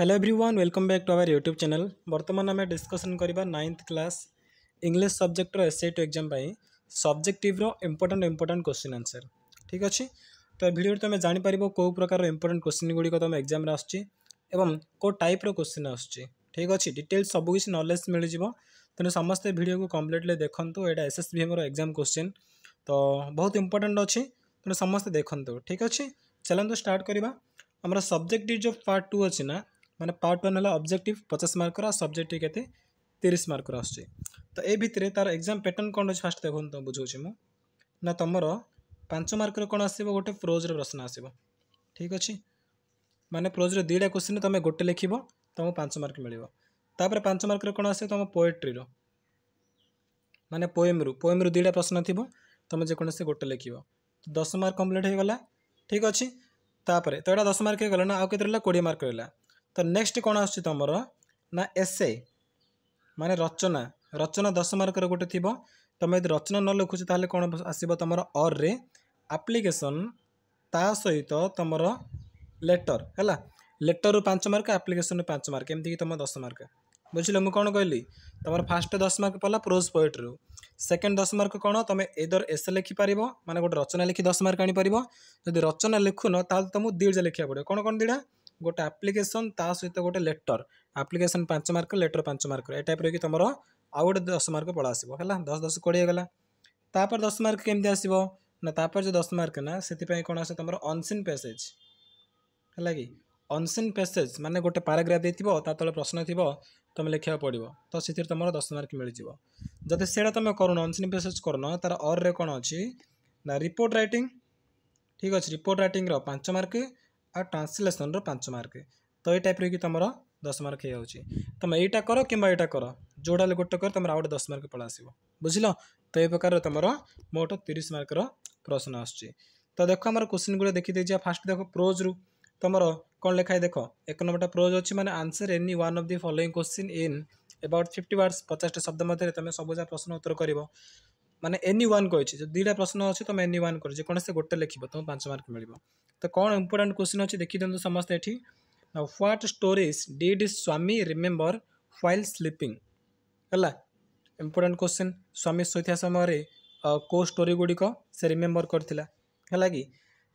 hello everyone welcome back to our YouTube channel बर्तमान आम discussion करवा नाइन्थ क्लास इंग्लीश सब्जेक्टर एस आई टू एक्जाम सब्जेक्टिव्र important important question answer ठीक अच्छे तो भिडियो तुम्हें जापर कौ प्रकार इम्पोर्टाट क्वेश्चन गुड़िक तुम एक्जाम आसम कौ टाइप्र क्वेश्चन आसक अच्छे डिटेल सबकिछ नलेज मिल तेणु समस्त भिडियो को कम्प्लीटली देखो यहाँ S S V M exam question तो बहुत इम्पोर्टाट अच्छी तेनाली समस्ते देखूँ ठीक अच्छे चलते स्टार्ट करवा आम सब्जेक्टिव जो पार्ट टू अच्छी ना ମାନେ ପାର୍ଟ ୱାନ୍ ହେଲା ଅବଜେକ୍ଟିଭ୍ ପଚାଶ ମାର୍କର ଆଉ ସବଜେକ୍ଟିଭ୍ କେତେ ତିରିଶ ମାର୍କର ଆସୁଛି ତ ଏ ଭିତରେ ତାର ଏକ୍ଜାମ୍ ପ୍ୟାଟର୍ନ କ'ଣ ଅଛି ଫାର୍ଷ୍ଟ ଦେଖନ୍ତୁ ତୁମ ବୁଝାଉଛି ମୁଁ ନା ତୁମର ପାଞ୍ଚ ମାର୍କର କ'ଣ ଆସିବ ଗୋଟେ ପ୍ରୋଜ୍ର ପ୍ରଶ୍ନ ଆସିବ ଠିକ୍ ଅଛି ମାନେ ପ୍ରୋଜ୍ର ଦୁଇଟା କୋଶ୍ଚିନ୍ ତୁମେ ଗୋଟେ ଲେଖିବ ତୁମକୁ ପାଞ୍ଚ ମାର୍କ ମିଳିବ ତାପରେ ପାଞ୍ଚ ମାର୍କର କ'ଣ ଆସିବ ତୁମ ପୋଏଟ୍ରିର ମାନେ ପୋଏମ୍ରୁ ପୋଏମ୍ରୁ ଦୁଇଟା ପ୍ରଶ୍ନ ଥିବ ତୁମେ ଯେକୌଣସି ଗୋଟେ ଲେଖିବ ଦଶ ମାର୍କ କମ୍ପ୍ଲିଟ୍ ହୋଇଗଲା ଠିକ୍ ଅଛି ତାପରେ ତ ଏଇଟା ଦଶ ମାର୍କ ହୋଇଗଲା ନା ଆଉ କେତେ ରହିଲା କୋଡ଼ିଏ ମାର୍କ ରହିଲା ତ ନେକ୍ସଟ କ'ଣ ଆସୁଛି ତୁମର ନା ଏସେ ମାନେ ରଚନା ରଚନା ଦଶ ମାର୍କର ଗୋଟେ ଥିବ ତୁମେ ଯଦି ରଚନା ନ ଲେଖୁଛ ତାହେଲେ କ'ଣ ଆସିବ ତୁମର ଅର୍ରେ ଆପ୍ଲିକେସନ୍ ତା ସହିତ ତୁମର ଲେଟର ହେଲା ଲେଟରରୁ ପାଞ୍ଚ ମାର୍କ ଆପ୍ଲିକେସନରୁ ପାଞ୍ଚ ମାର୍କ ଏମିତିକି ତୁମ ଦଶ ମାର୍କ ବୁଝିଲ ମୁଁ କ'ଣ କହିଲି ତୁମର ଫାଷ୍ଟ ଦଶ ମାର୍କ ପଡ଼ିଲା ପ୍ରୋଜ୍ ପୋଏଟ୍ରୁ ସେକେଣ୍ଡ ଦଶ ମାର୍କ କ'ଣ ତୁମେ ଏଇଦର ଏସେ ଲେଖିପାରିବ ମାନେ ଗୋଟେ ରଚନା ଲେଖି ଦଶ ମାର୍କ ଆଣିପାରିବ ଯଦି ରଚନା ଲେଖୁନ ତାହେଲେ ତୁମକୁ ଦୁଇଟା ଲେଖିବାକୁ ପଡ଼ିବ କ'ଣ କ'ଣ ଦୁଇଟା ଗୋଟେ ଆପ୍ଲିକେସନ୍ ତା ସହିତ ଗୋଟେ ଲେଟର୍ ଆପ୍ଲିକେସନ୍ ପାଞ୍ଚ ମାର୍କ ଲେଟର୍ ପାଞ୍ଚ ମାର୍କ ଏ ଟାଇପ୍ର କି ତୁମର ଆଉ ଗୋଟେ ଦଶ ମାର୍କ ପଳା ଆସିବ ହେଲା ଦଶ ଦଶ କୋଡ଼ିଏ ଗଲା ତାପରେ ଦଶ ମାର୍କ କେମିତି ଆସିବ ନା ତାପରେ ଯେଉଁ ଦଶ ମାର୍କ ନା ସେଥିପାଇଁ କ'ଣ ଆସେ ତୁମର ଅନସିନ୍ ପ୍ୟାସେଜ୍ ହେଲା କି ଅନସିନ୍ ପ୍ୟାସେଜ୍ ମାନେ ଗୋଟେ ପାରାଗ୍ରାଫ୍ ଦେଇଥିବ ତା ତଳେ ପ୍ରଶ୍ନ ଥିବ ତୁମେ ଲେଖିବାକୁ ପଡ଼ିବ ତ ସେଥିରେ ତୁମର ଦଶ ମାର୍କ ମିଳିଯିବ ଯଦି ସେଇଟା ତୁମେ କରୁନ ଅନସିନ୍ ପ୍ୟାସେଜ୍ କରୁନ ତା'ର ଅର୍ରେ କ'ଣ ଅଛି ନା ରିପୋର୍ଟ ରାଇଟିଂ ଠିକ୍ ଅଛି ରିପୋର୍ଟ ରାଇଟିଂର ପାଞ୍ଚ ମାର୍କ আর ট্রান্সলেসনর পাঁচ মার্ক তো এই টাইপের কি তোমার দশ মার্ক হয়ে যাচ্ছে তুমি এইটা কর কিংবা এইটা কর ଯେଉଁଟା ହେଲେ ଗୋଟେ କର ତୁମର ଆଉ ଗୋଟେ ଦଶ ମାର୍କ ପଳା ଆସିବ ବୁଝିଲ ତ ଏ ପ୍ରକାର ତୁମର ମୋଟ ତିରିଶ ମାର୍କର ପ୍ରଶ୍ନ ଆସୁଛି ତ ଦେଖ ଆମର କୋଶ୍ଚିନ୍ ଗୁଡ଼ିକ ଦେଖିଦେଇଛି ଫାର୍ଷ୍ଟ ଦେଖ ପ୍ରୋଜ୍ରୁ ତୁମର କ'ଣ ଲେଖାଏ ଦେଖ ଏକ ନମ୍ବରଟା ପ୍ରୋଜ୍ ଅଛି ମାନେ answer any one of the following question in about fifty words ପଚାଶଟା ଶବ୍ଦ ମଧ୍ୟରେ ତୁମେ ସବୁଯାକ ପ୍ରଶ୍ନ ଉତ୍ତର କରିବ ମାନେ ଏନି ୱାନ୍ କହିଛି ଯଦି ଦୁଇଟା ପ୍ରଶ୍ନ ଅଛି ତୁମେ ଏନି ୱାନ୍ କରିଛ ଯେକୌଣସି ଗୋଟେ ଲେଖିବ ତୁମକୁ ପାଞ୍ଚ ମାର୍କ ମିଳିବ ତ କ'ଣ ଇମ୍ପୋର୍ଟାଣ୍ଟ କ୍ୱେଶ୍ଚିନ୍ ଅଛି ଦେଖିଦିଅନ୍ତୁ ସମସ୍ତେ ଏଠି ଆଉ what stories did Swami remember while sleeping ହେଲା ଇମ୍ପୋର୍ଟାଣ୍ଟ କ୍ୱେଶ୍ଚିନ୍ ସ୍ୱାମୀ ଶୋଇଥିବା ସମୟରେ କେଉଁ ଷ୍ଟୋରି ଗୁଡ଼ିକ ସେ ରିମେମ୍ବର କରିଥିଲା ହେଲା କି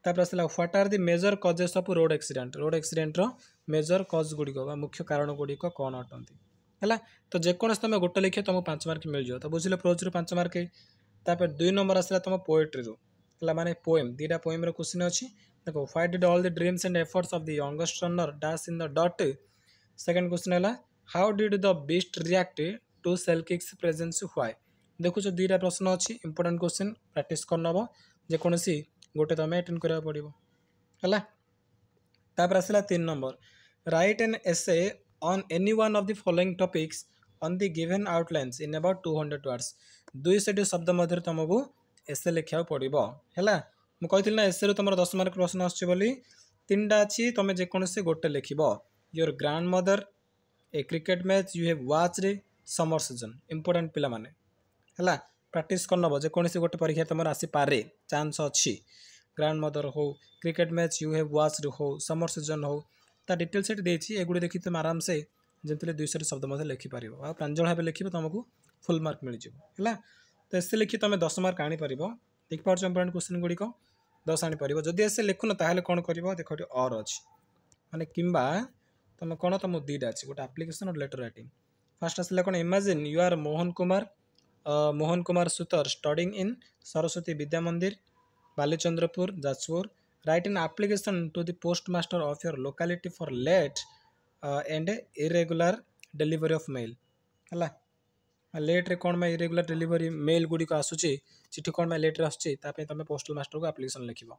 ତାପରେ ଆସିଲା what are the major causes of road accident road ଆକ୍ସିଡେଣ୍ଟର ମେଜର କଜ୍ ଗୁଡ଼ିକ ବା ମୁଖ୍ୟ କାରଣ ଗୁଡ଼ିକ କ'ଣ ଅଟନ୍ତି ହେଲା ତ ଯେକୌଣସି ତୁମେ ଗୋଟେ ଲେଖିବ ତୁମକୁ ପାଞ୍ଚ ମାର୍କ ମିଳିଯିବ ତ ବୁଝିଲେ ପ୍ରୋଜ୍ରୁ ପାଞ୍ଚ ମାର୍କ ତାପରେ ଦୁଇ ନମ୍ବର ଆସିଲା ତୁମ ପୋଏଟ୍ରିରୁ ହେଲା ମାନେ ପୋଏମ୍ ଦୁଇଟା ପୋଏମ୍ର କୋଶ୍ଚିନ୍ ଅଛି ଦେଖ why did all the dreams and efforts of the youngest runner dash in the ଡଟ୍ ସେକେଣ୍ଡ କୋଶ୍ଚିନ୍ ହେଲା how did the beast react to sell kicks presence why ଦେଖୁଛ ଦୁଇଟା ପ୍ରଶ୍ନ ଅଛି ଇମ୍ପୋର୍ଟାଣ୍ଟ କୋଶ୍ଚିନ୍ ପ୍ରାକ୍ଟିସ୍ କରିନେବ ଯେକୌଣସି ଗୋଟେ ତୁମେ ଆଟେଣ୍ଡ କରିବାକୁ ପଡ଼ିବ ହେଲା ତାପରେ ଆସିଲା ତିନି number write and essay on any one of the following topics on the given outlines in about 200 words ଦୁଇ ସେଠି ଶବ୍ଦ ମଧ୍ୟରେ ତୁମକୁ ଏସେ ଲେଖିବାକୁ ପଡ଼ିବ ହେଲା ମୁଁ କହିଥିଲି ନା ଏସେରୁ ତୁମର ଦଶ ମାର୍କ ପ୍ରଶ୍ନ ଆସୁଛି ବୋଲି ତିନିଟା ଅଛି ତୁମେ ଯେକୌଣସି ଗୋଟେ ଲେଖିବ your grandmother a cricket match you have watch summer season important पाने है प्राक्ट कर नब जेकोसी गोटे परीक्षा तुम आसपे चान्स अच्छी ग्रांड मदर हो cricket match you have watch हो समर सीजन हो ତା ଡିଟେଲ୍ ସେଠି ଦେଇଛି ଏଗୁଡ଼ିକ ଦେଖି ତୁମେ ଆରାମସେ ଯେମିତି ହେଲେ ଦୁଇଶହଟି ଶବ୍ଦ ମଧ୍ୟ ଲେଖିପାରିବ ଆଉ ପ୍ରାଞ୍ଜଳ ଭାବେ ଲେଖିବ ତୁମକୁ ଫୁଲ୍ ମାର୍କ ମିଳିଯିବ ହେଲା ତ ଏସ୍ସି ଲେଖି ତୁମେ ଦଶ ମାର୍କ ଆଣିପାରିବ ଦେଖିପାରୁଛ ଇମ୍ପୋର୍ଟାଣ୍ଟ କ୍ୱେଶ୍ଚିନ୍ ଗୁଡ଼ିକ ଦଶ ଆଣିପାରିବ ଯଦି ଏସ୍ସି ଲେଖୁନ ତାହେଲେ କ'ଣ କରିବ ଦେଖ ଏଠି ଅର୍ ଅଛି ମାନେ କିମ୍ବା ତୁମେ କ'ଣ ତୁମ ଦୁଇଟା ଅଛି ଗୋଟେ ଆପ୍ଲିକେସନ୍ ଗୋଟେ ଲେଟର୍ ରାଇଟିଂ ଫାର୍ଷ୍ଟ ଆସିଲା କ'ଣ imagine you are Mohan Kumar Mohan Kumar ସୁତର studying in Saraswati Vidya Mandir Balichandrapur Jajpur write an application to the postmaster of your locality for late uh, and irregular delivery of mail ହେଲା ଲେଟ୍ରେ କ'ଣ ପାଇଁ ଇରେଗୁଲାର ଡେଲିଭରି ମେଲ୍ ଗୁଡ଼ିକ ଆସୁଛି ଚିଠି କ'ଣ ପାଇଁ ଲେଟ୍ରେ ଆସୁଛି ତା ପାଇଁ ତୁମେ ପୋଷ୍ଟାଲ ମାଷ୍ଟରକୁ ଆପ୍ଲିକେସନ୍ ଲେଖିବ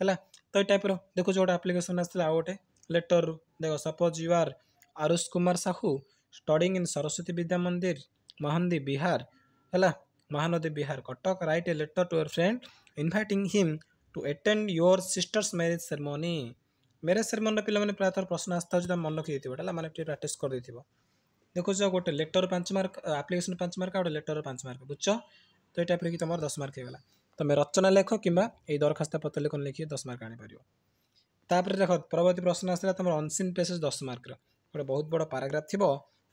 ହେଲା ତ ଏଇ ଟାଇପ୍ର ଦେଖୁଛ ଗୋଟେ ଆପ୍ଲିକେସନ୍ ଆସିଥିଲା ଆଉ ଗୋଟେ ଲେଟର୍ରୁ ଦେଖ suppose you are Arush Kumar Sahu studying in Saraswati Vidya Mandir Mahanadi Vihar ହେଲା Mahanadi Vihar Cuttack write a letter to your friend inviting him to attend your sister's marriage ceremony marriage ceremony पे मैंने प्रायतर प्रश्न आसता है मन रखी थी है मैंने प्राक्ट कर दे देखो गोटे लेटर पांच मार्क आप्लिकेसन पांच मार्क आ गए लेटर पांच मार्क बुझ तो ये टाइप तुम दस मार्क होगा तुम रचना लेख कि यही दरखास्त पत्र लेखन लिखिए दस मार्क आनीपर तापर देख परवर्त प्रश्न आसा तुम अनसीन पेसेज दस मार्क गोटे बहुत बड़ा पाराग्राफ थी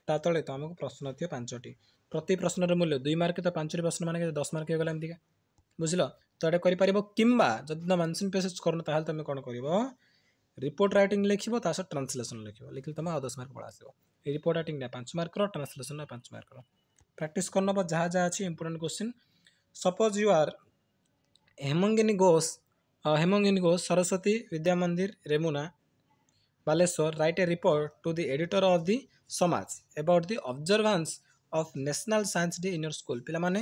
ता तले तो आमको प्रश्न थी पांचटी प्रति प्रश्नर मूल्य दुई मार्क तो पांच प्रश्न मानते दस मार्क होगा एमती बुझल तो এটা କରିପାରିବ কিংবা যদি না ମାନସନ ପ୍ୟାସେଜ କରୁନ ତାହେଲେ তুমি କ'ଣ କରିବ ରିପୋର୍ଟ ରାଇଟିଂ ଲେଖିବ ତା ସହ ଟ୍ରାନ୍ସଲେସନ୍ ଲେଖିବ ଲେଖିଲେ ତୁମେ ଆଉ ଦଶ ମାର୍କ ପଳା ଆସିବ ଏ ରିପୋର୍ଟ ରାଇଟିଂଟା ପାଞ୍ଚ ମାର୍କର ଟ୍ରାନ୍ସଲେସନ୍ଟା ପାଞ୍ଚ ମାର୍କର ପ୍ରାକ୍ଟିସ୍ କରିନେବ ଯାହା ଯାହା ଅଛି important question suppose you are Hemangini Ghosh Hemangini Ghosh Saraswati Vidya Mandir Remuna Balasore write a report to the editor of the Samaj about the observance of national science day in your school ପିଲାମାନେ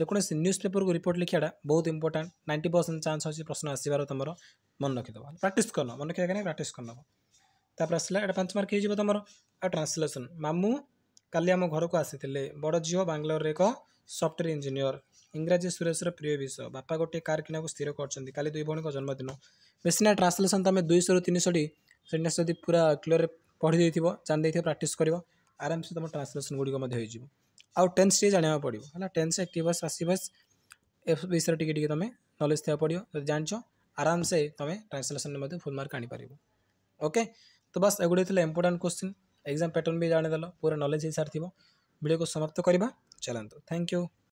ଯେକୌଣସି ନ୍ୟୁଜ୍ ପେପରକୁ ରିପୋର୍ଟ ଲେଖିବାଟା ବହୁତ ଇମ୍ପୋର୍ଟାଣ୍ଟ ନାଇଣ୍ଟି ପରସେଣ୍ଟ ଚାନ୍ସ ଅଛି ପ୍ରଶ୍ନ ଆସିବାର ତୁମର ମନେ ରଖିଦେବ ପ୍ରାକ୍ଟିସ୍ କରିନେବ ମନେ ରଖିବା କାହିଁକି ପ୍ରାକ୍ଟିସ୍ କରିନେବ ତାପରେ ଆସିଲା ଏଇଟା ପାଞ୍ଚ ମାର୍କ ହେଇଯିବ ତୁମର ଆଉ ଟ୍ରାନ୍ସଲେସନ୍ ମାମୁଁ କାଲି ଆମ ଘରକୁ ଆସିଥିଲେ ବଡ଼ ଝିଅ ବାଙ୍ଗାଲୋରରେ ଏକ ସଫ୍ଟୱେର୍ ଇଞ୍ଜିନିୟର ଇଂରାଜୀ ସୁରେଶର ପ୍ରିୟ ବିଷୟ ବାପା ଗୋଟିଏ କାର୍ କିଣିବାକୁ ସ୍ଥିର କରିଛନ୍ତି କାଲି ଦୁଇ ଭଉଣୀଙ୍କ ଜନ୍ମଦିନ ବେଶୀ ନା ଟ୍ରାନ୍ସଲେସନ୍ ତୁମେ ଦୁଇଶହରୁ ତିନିଶହଟି ସେଣ୍ଟେନ୍ସ ଯଦି ପୁରା କ୍ଲିଅରରେ ପଢ଼ିଦେଇଥିବ ଜାଣିଦେଇଥିବ ପ୍ରାକ୍ଟିସ୍ କରିବ ଆରାମସେ ତୁମ ଟ୍ରାନ୍ସଲେସନ୍ ଗୁଡ଼ିକ ମଧ୍ୟ ହେଇଯିବ आउ टेन्स टे जाना पड़ो है टेन्स एक्टिव बस ए विषय टी तुम नलेज थे पड़ो जान आराम से तुम ट्रांसलेसन में फुल मार्क आनीपर ओके तो बस एगुड़ी थी इंपोर्टाट क्वेश्चन एग्जाम पैटर्न भी जानदेल पूरा नलेज हो सारी भिडियो को समाप्त करवा चलो थैंक यू